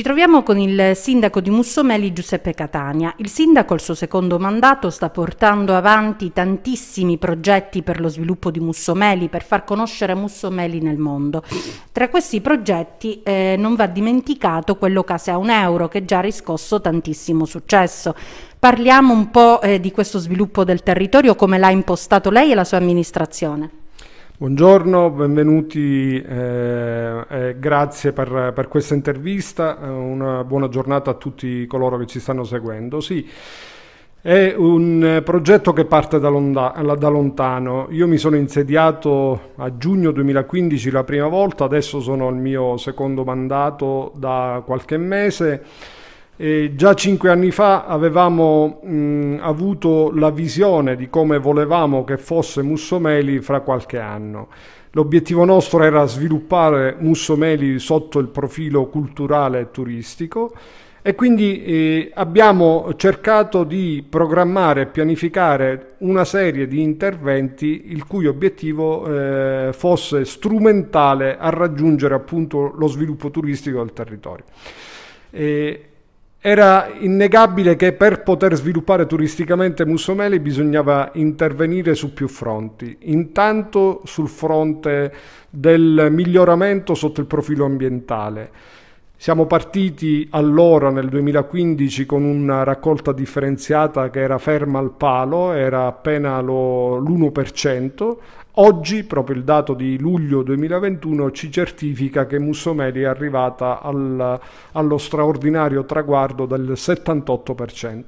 Ci troviamo con il sindaco di Mussomeli Giuseppe Catania. Il sindaco al suo secondo mandato sta portando avanti tantissimi progetti per lo sviluppo di Mussomeli, per far conoscere Mussomeli nel mondo. Tra questi progetti eh, non va dimenticato quello Case a un euro che già ha riscosso tantissimo successo. Parliamo un po' eh, di questo sviluppo del territorio, come l'ha impostato lei e la sua amministrazione. Buongiorno, benvenuti eh, eh, grazie per, per, questa intervista, eh, una buona giornata a tutti coloro che ci stanno seguendo. Sì, è un progetto che parte da, da, lontano. Io mi sono insediato a giugno 2015 la prima volta, adesso sono al mio secondo mandato da qualche mese eh, già cinque anni fa avevamo mh, avuto la visione di come volevamo che fosse Mussomeli fra qualche anno. L'obiettivo nostro era sviluppare Mussomeli sotto il profilo culturale e turistico e quindi eh, abbiamo cercato di programmare e pianificare una serie di interventi il cui obiettivo eh, fosse strumentale a raggiungere appunto lo sviluppo turistico del territorio. Eh, era innegabile che per poter sviluppare turisticamente Musomeli bisognava intervenire su più fronti. Intanto sul fronte del miglioramento sotto il profilo ambientale. Siamo partiti allora nel 2015 con una raccolta differenziata che era ferma al palo, era appena lo, l'1%. Oggi, proprio il dato di luglio 2021, ci certifica che Mussomeli è arrivata al, allo straordinario traguardo del 78%.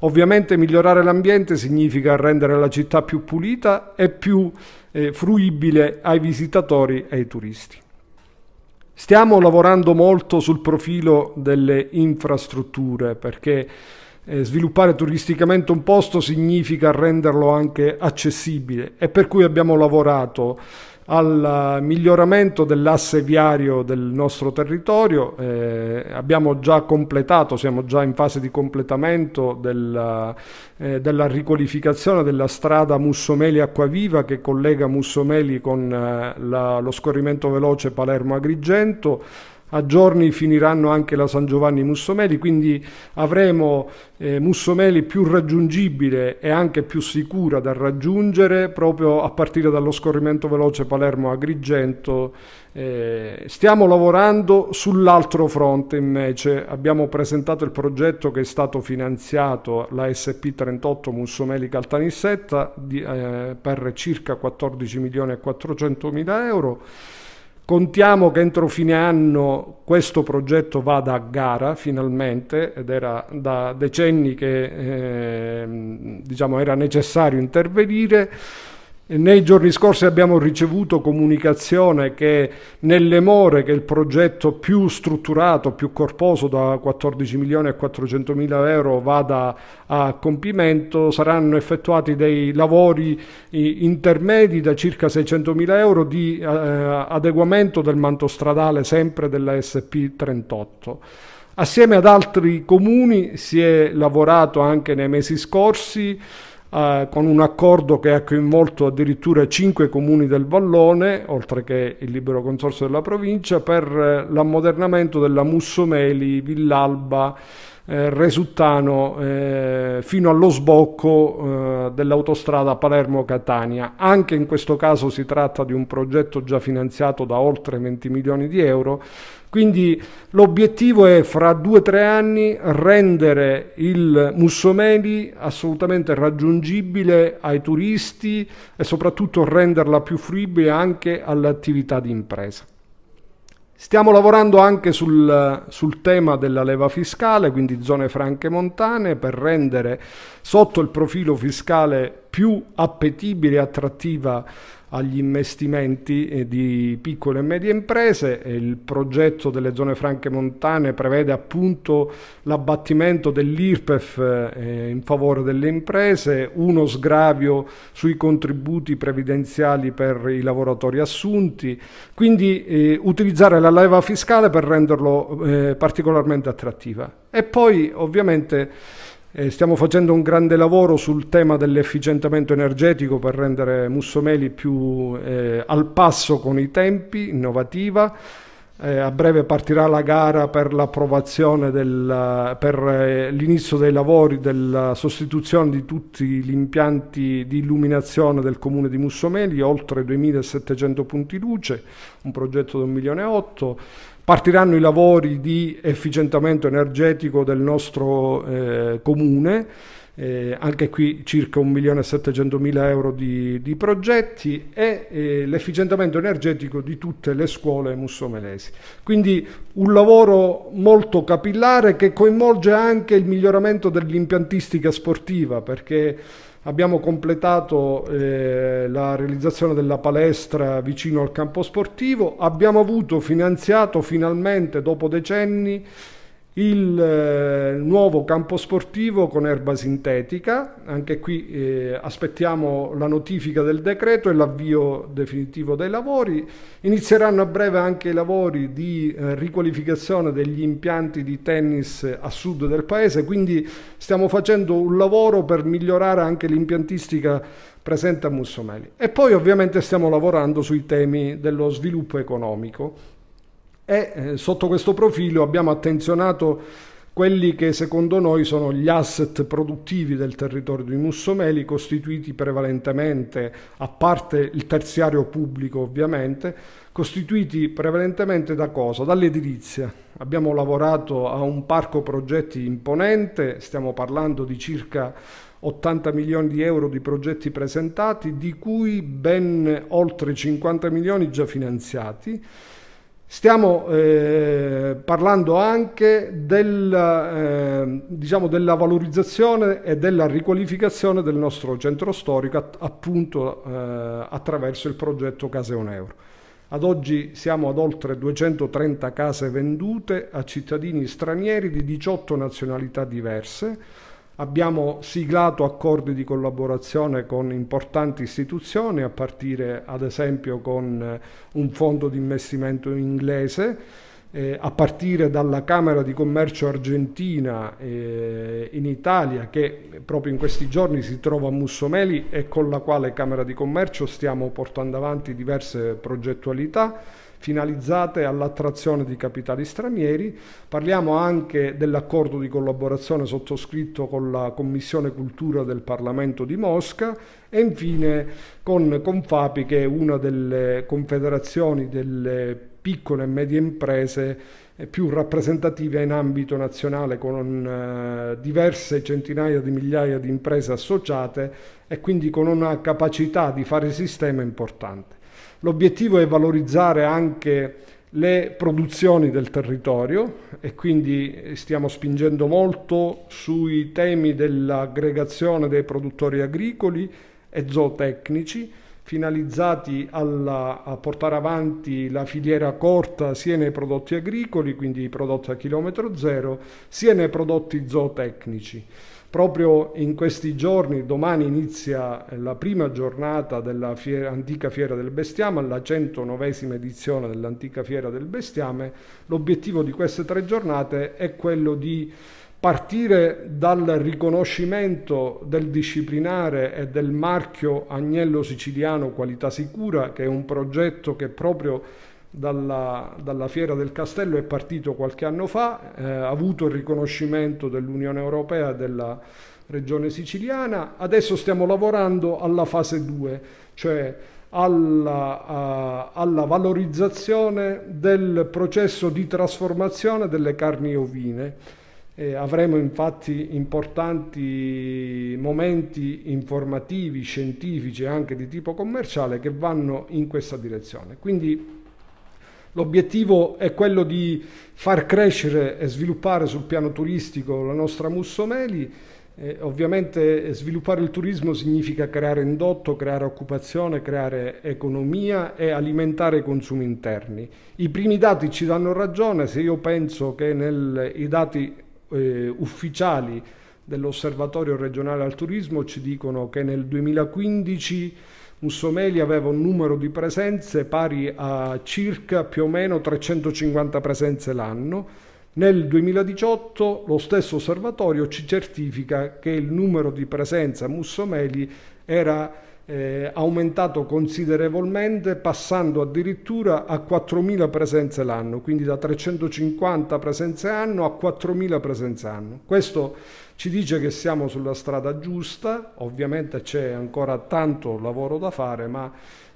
Ovviamente migliorare l'ambiente significa rendere la città più pulita e più eh, fruibile ai visitatori e ai turisti. Stiamo lavorando molto sul profilo delle infrastrutture perché eh, sviluppare turisticamente un posto significa renderlo anche accessibile e per cui abbiamo lavorato al miglioramento dell'asse viario del nostro territorio. Eh, abbiamo già completato, siamo già in fase di completamento della, eh, della riqualificazione della strada Mussomeli-Acquaviva che collega Mussomeli con eh, la, lo scorrimento veloce Palermo-Agrigento a giorni finiranno anche la San Giovanni Mussomeli, quindi avremo eh, Mussomeli più raggiungibile e anche più sicura da raggiungere proprio a partire dallo scorrimento veloce Palermo-Agrigento. Eh, stiamo lavorando sull'altro fronte invece, abbiamo presentato il progetto che è stato finanziato la SP38 Mussomeli Caltanissetta di, eh, per circa 14 milioni e 400 mila euro Contiamo che entro fine anno questo progetto vada a gara finalmente ed era da decenni che eh, diciamo, era necessario intervenire. Nei giorni scorsi abbiamo ricevuto comunicazione che nelle more che il progetto più strutturato, più corposo da 14 milioni e 400 mila euro vada a compimento saranno effettuati dei lavori intermedi da circa 600 mila euro di eh, adeguamento del manto stradale sempre della SP38. Assieme ad altri comuni si è lavorato anche nei mesi scorsi eh, con un accordo che ha coinvolto addirittura cinque comuni del Vallone, oltre che il libero consorzio della provincia, per eh, l'ammodernamento della Mussomeli, Villalba, eh, Resuttano eh, fino allo sbocco eh, dell'autostrada Palermo-Catania. Anche in questo caso si tratta di un progetto già finanziato da oltre 20 milioni di euro, quindi l'obiettivo è fra due o tre anni rendere il Mussomeli assolutamente raggiungibile ai turisti e soprattutto renderla più fruibile anche all'attività di impresa. Stiamo lavorando anche sul, sul, tema della leva fiscale, quindi zone franche montane, per rendere sotto il profilo fiscale più appetibile e attrattiva agli investimenti eh, di piccole e medie imprese. Il progetto delle zone franche montane prevede appunto l'abbattimento dell'IRPEF eh, in favore delle imprese, uno sgravio sui contributi previdenziali per i lavoratori assunti, quindi eh, utilizzare la leva fiscale per renderlo particolarmente attrattiva. E poi ovviamente eh, stiamo facendo un grande lavoro sul tema dell'efficientamento energetico per rendere Mussomeli più eh, al passo con i tempi, innovativa. Eh, a breve partirà la gara per l'approvazione del, per eh, l'inizio dei lavori della sostituzione di tutti gli impianti di illuminazione del comune di Mussomeli, oltre 2700 punti luce, un progetto di 1 Partiranno i lavori di efficientamento energetico del nostro eh, comune, eh, anche qui circa 1.700.000 euro di, di progetti e eh, l'efficientamento energetico di tutte le scuole mussomelesi. Quindi un lavoro molto capillare che coinvolge anche il miglioramento dell'impiantistica sportiva perché Abbiamo completato eh, la realizzazione della palestra vicino al campo sportivo, abbiamo avuto finanziato finalmente dopo decenni eh, il nuovo campo sportivo con erba sintetica, anche qui eh, aspettiamo la notifica del decreto e l'avvio definitivo dei lavori. Inizieranno a breve anche i lavori di eh, riqualificazione degli impianti di tennis a sud del paese, quindi stiamo facendo un lavoro per migliorare anche l'impiantistica presente a Mussomeli. E poi ovviamente stiamo lavorando sui temi dello sviluppo economico e eh, sotto questo profilo abbiamo attenzionato quelli che secondo noi sono gli asset produttivi del territorio di Mussomeli, costituiti prevalentemente, a parte il terziario pubblico ovviamente, costituiti prevalentemente da cosa? Dall'edilizia. Abbiamo lavorato a un parco progetti imponente, stiamo parlando di circa 80 milioni di euro di progetti presentati, di cui ben oltre 50 milioni già finanziati Stiamo eh, parlando anche del, eh, diciamo della valorizzazione e della riqualificazione del nostro centro storico appunto eh, attraverso il progetto Case Un Euro. Ad oggi siamo ad oltre 230 case vendute a cittadini stranieri di 18 nazionalità diverse, Abbiamo siglato accordi di collaborazione con importanti istituzioni, a partire ad esempio con eh, un fondo di investimento inglese, eh, a partire dalla Camera di Commercio argentina eh, in Italia che proprio in questi giorni si trova a Mussomeli e con la quale Camera di Commercio stiamo portando avanti diverse progettualità finalizzate all'attrazione di capitali stranieri. Parliamo anche dell'accordo di collaborazione sottoscritto con la Commissione Cultura del Parlamento di Mosca e infine con Confapi che è una delle confederazioni delle piccole e medie imprese eh, più rappresentative in ambito nazionale con eh, diverse centinaia di migliaia di imprese associate e quindi con una capacità di fare sistema importante. L'obiettivo è valorizzare anche le produzioni del territorio e quindi eh, stiamo spingendo molto sui temi dell'aggregazione dei produttori agricoli e zootecnici finalizzati alla, a portare avanti la filiera corta sia nei prodotti agricoli, quindi prodotti a chilometro zero, sia nei prodotti zootecnici. Proprio in questi giorni, domani inizia la prima giornata dell'antica fiera, fiera del Bestiame, la 109esima edizione dell'antica fiera del Bestiame. L'obiettivo di queste tre giornate è quello di partire dal riconoscimento del disciplinare e del marchio Agnello Siciliano Qualità Sicura, che è un progetto che proprio dalla, dalla Fiera del Castello è partito qualche anno fa, eh, ha avuto il riconoscimento dell'Unione Europea e della Regione Siciliana, adesso stiamo lavorando alla fase 2, cioè alla, uh, alla, valorizzazione del processo di trasformazione delle carni ovine eh, avremo infatti importanti momenti informativi, scientifici e anche di tipo commerciale che vanno in questa direzione. Quindi l'obiettivo è quello di far crescere e sviluppare sul piano turistico la nostra Mussomeli. Eh, ovviamente sviluppare il turismo significa creare indotto, creare occupazione, creare economia e alimentare i consumi interni. I primi dati ci danno ragione, se io penso che nei dati eh, ufficiali dell'Osservatorio regionale al turismo ci dicono che nel 2015 Mussomeli aveva un numero di presenze pari a circa più o meno 350 presenze l'anno. Nel 2018 lo stesso osservatorio ci certifica che il numero di presenze a Mussomeli era eh, aumentato considerevolmente passando addirittura a 4.000 presenze l'anno, quindi da 350 presenze anno a 4.000 presenze anno. Questo ci dice che siamo sulla strada giusta, ovviamente c'è ancora tanto lavoro da fare, ma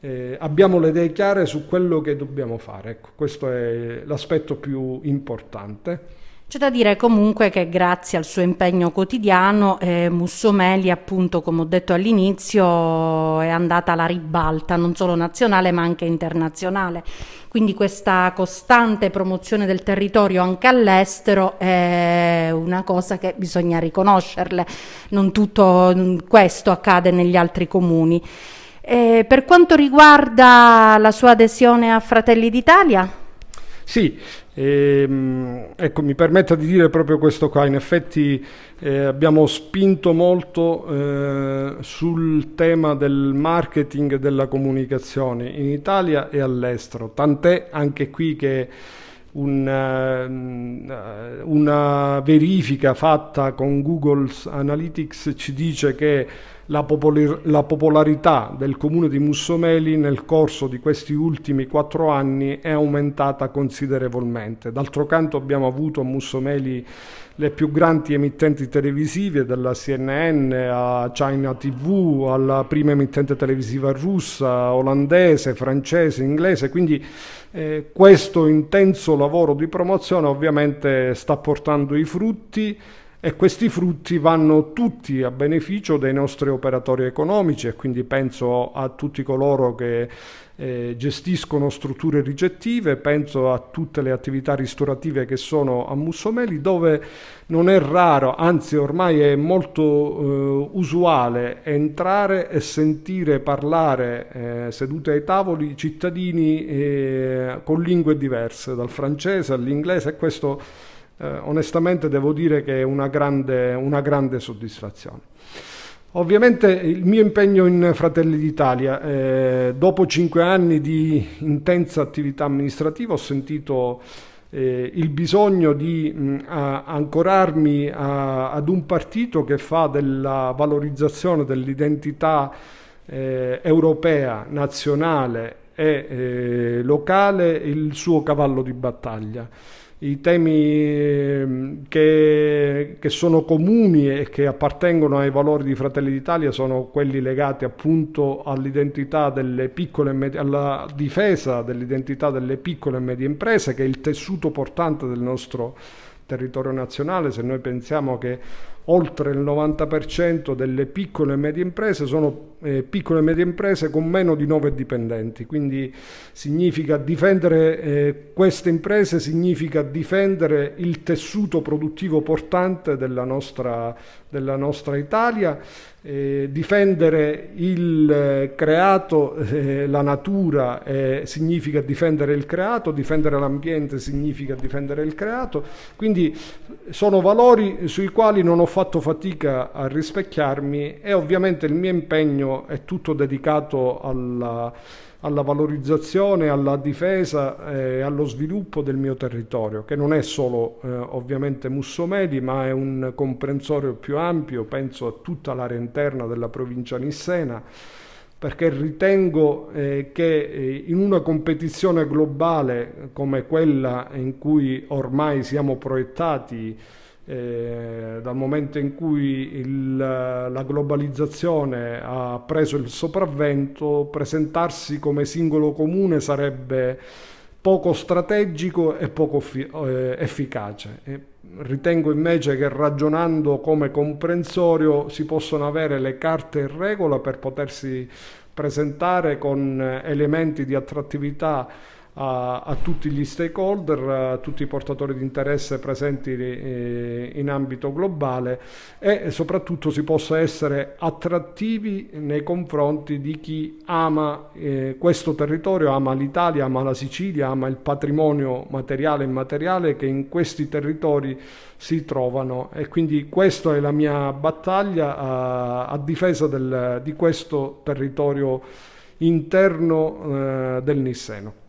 eh, abbiamo le idee chiare su quello che dobbiamo fare, ecco, questo è l'aspetto più importante. C'è da dire comunque che grazie al suo impegno quotidiano eh, Mussomeli, appunto, come ho detto all'inizio, è andata alla ribalta non solo nazionale ma anche internazionale. Quindi questa costante promozione del territorio anche all'estero è una cosa che bisogna riconoscerle. Non tutto mm, questo accade negli altri comuni. Eh, per quanto riguarda la sua adesione a Fratelli d'Italia? Sì, e, ehm, ecco, mi permetta di dire proprio questo qua, in effetti eh, abbiamo spinto molto eh, sul tema del marketing e della comunicazione in Italia e all'estero, tant'è anche qui che una, eh, una verifica fatta con Google Analytics ci dice che la, popol- la popolarità del comune di Mussomeli nel corso di questi ultimi quattro anni è aumentata considerevolmente. D'altro canto abbiamo avuto a Mussomeli le più grandi emittenti televisive, dalla CNN a China TV, alla prima emittente televisiva russa, olandese, francese, inglese, quindi eh, questo intenso lavoro di promozione ovviamente sta portando i frutti e questi frutti vanno tutti a beneficio dei nostri operatori economici e quindi penso a tutti coloro che eh, gestiscono strutture ricettive, penso a tutte le attività ristorative che sono a Mussomeli dove non è raro, anzi ormai è molto eh, usuale entrare e sentire parlare eh, sedute ai tavoli cittadini eh, con lingue diverse, dal francese all'inglese e questo eh, onestamente devo dire che è una grande, una grande soddisfazione. Ovviamente il mio impegno in Fratelli d'Italia, eh, dopo cinque anni di intensa attività amministrativa ho sentito eh, il bisogno di mh, a, ancorarmi a, ad un partito che fa della valorizzazione dell'identità eh, europea, nazionale e eh, locale il suo cavallo di battaglia i temi ehm, che, che, sono comuni e che appartengono ai valori di Fratelli d'Italia sono quelli legati appunto all'identità delle piccole e medie, alla difesa dell'identità delle piccole e medie imprese, che è il tessuto portante del nostro territorio nazionale. Se noi pensiamo che oltre il 90% delle piccole e medie imprese sono eh, piccole e medie imprese con meno di 9 dipendenti, quindi significa difendere eh, queste imprese, significa difendere il tessuto produttivo portante della nostra, della nostra Italia, eh, difendere il eh, creato, eh, la natura eh, significa difendere il creato, difendere l'ambiente significa difendere il creato, quindi sono valori sui quali non ho fatto fatto fatica a rispecchiarmi e ovviamente il mio impegno è tutto dedicato alla, alla valorizzazione, alla difesa e allo sviluppo del mio territorio, che non è solo eh, ovviamente Mussomeli, ma è un comprensorio più ampio, penso a tutta l'area interna della provincia nissena perché ritengo eh, che eh, in una competizione globale come quella in cui ormai siamo proiettati eh, dal momento in cui il, la globalizzazione ha preso il sopravvento, presentarsi come singolo comune sarebbe poco strategico e poco eh, efficace. Ritengo invece che ragionando come comprensorio si possono avere le carte in regola per potersi presentare con eh, elementi di attrattività a, a, tutti gli stakeholder, a tutti i portatori di interesse presenti eh, in ambito globale e soprattutto si possa essere attrattivi nei confronti di chi ama eh, questo territorio, ama l'Italia, ama la Sicilia, ama il patrimonio materiale e immateriale che in questi territori si trovano e quindi questa è la mia battaglia a, a difesa del, di questo territorio interno eh, del Nisseno.